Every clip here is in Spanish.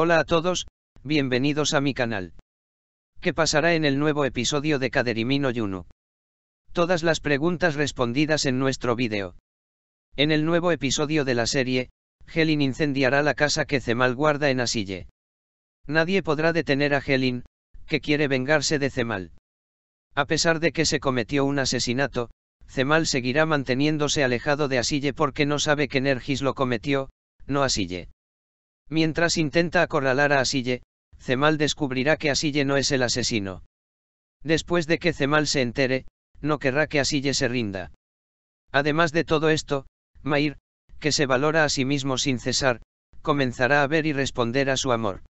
Hola a todos, bienvenidos a mi canal. ¿Qué pasará en el nuevo episodio de Caderimino Yuno? Todas las preguntas respondidas en nuestro vídeo. En el nuevo episodio de la serie, Helin incendiará la casa que Cemal guarda en Asille. Nadie podrá detener a Helin, que quiere vengarse de Cemal. A pesar de que se cometió un asesinato, Cemal seguirá manteniéndose alejado de Asille porque no sabe que Nergis lo cometió, no Asille. Mientras intenta acorralar a Asille, Cemal descubrirá que Asille no es el asesino. Después de que Cemal se entere, no querrá que Asille se rinda. Además de todo esto, Mair, que se valora a sí mismo sin cesar, comenzará a ver y responder a su amor.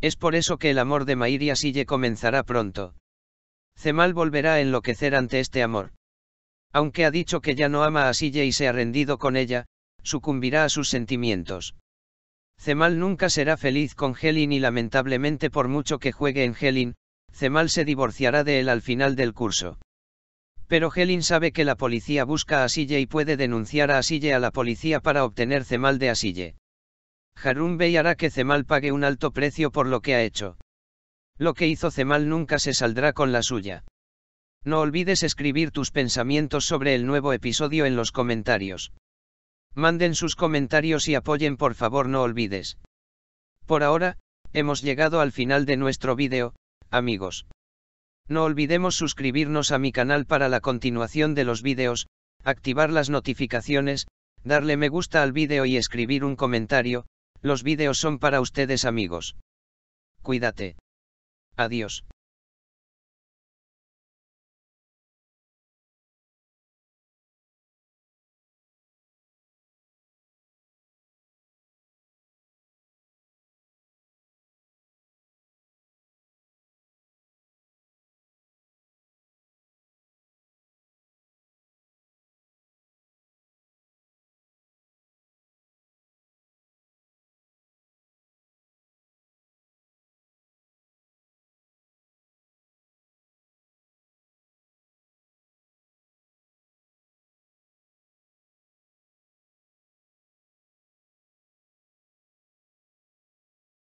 Es por eso que el amor de Mair y Asille comenzará pronto. Cemal volverá a enloquecer ante este amor. Aunque ha dicho que ya no ama a Asille y se ha rendido con ella, sucumbirá a sus sentimientos. Cemal nunca será feliz con Helin y lamentablemente por mucho que juegue en Helin, Cemal se divorciará de él al final del curso. Pero Helin sabe que la policía busca a Asille y puede denunciar a Asille a la policía para obtener Cemal de Asille. Harun Bey hará que Cemal pague un alto precio por lo que ha hecho. Lo que hizo Cemal nunca se saldrá con la suya. No olvides escribir tus pensamientos sobre el nuevo episodio en los comentarios. Manden sus comentarios y apoyen por favor no olvides. Por ahora, hemos llegado al final de nuestro vídeo, amigos. No olvidemos suscribirnos a mi canal para la continuación de los vídeos, activar las notificaciones, darle me gusta al vídeo y escribir un comentario, los vídeos son para ustedes amigos. Cuídate. Adiós.